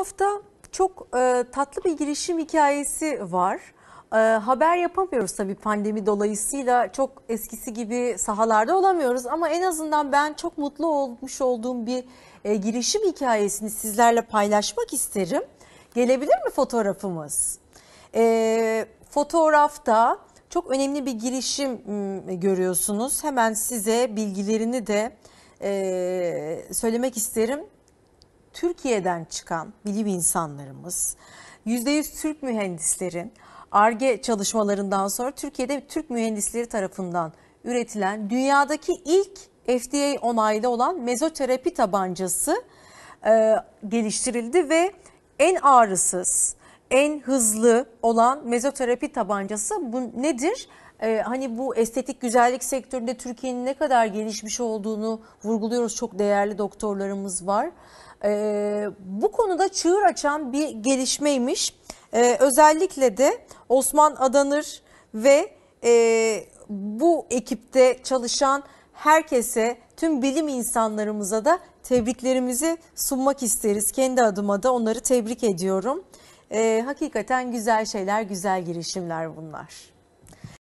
hafta çok e, tatlı bir girişim hikayesi var. E, haber yapamıyoruz tabii pandemi dolayısıyla çok eskisi gibi sahalarda olamıyoruz ama en azından ben çok mutlu olmuş olduğum bir e, girişim hikayesini sizlerle paylaşmak isterim. Gelebilir mi fotoğrafımız? E, fotoğrafta çok önemli bir girişim görüyorsunuz. Hemen size bilgilerini de e, söylemek isterim. Türkiye'den çıkan bilim insanlarımız, %100 Türk mühendislerin ARGE çalışmalarından sonra Türkiye'de Türk mühendisleri tarafından üretilen dünyadaki ilk FDA onaylı olan mezoterapi tabancası e, geliştirildi ve en ağrısız, en hızlı olan mezoterapi tabancası bu nedir? Ee, hani bu estetik güzellik sektöründe Türkiye'nin ne kadar gelişmiş olduğunu vurguluyoruz. Çok değerli doktorlarımız var. E, bu konuda çığır açan bir gelişmeymiş. E, özellikle de Osman Adanır ve e, bu ekipte çalışan herkese, tüm bilim insanlarımıza da tebriklerimizi sunmak isteriz. Kendi adıma da onları tebrik ediyorum. E, hakikaten güzel şeyler, güzel girişimler bunlar.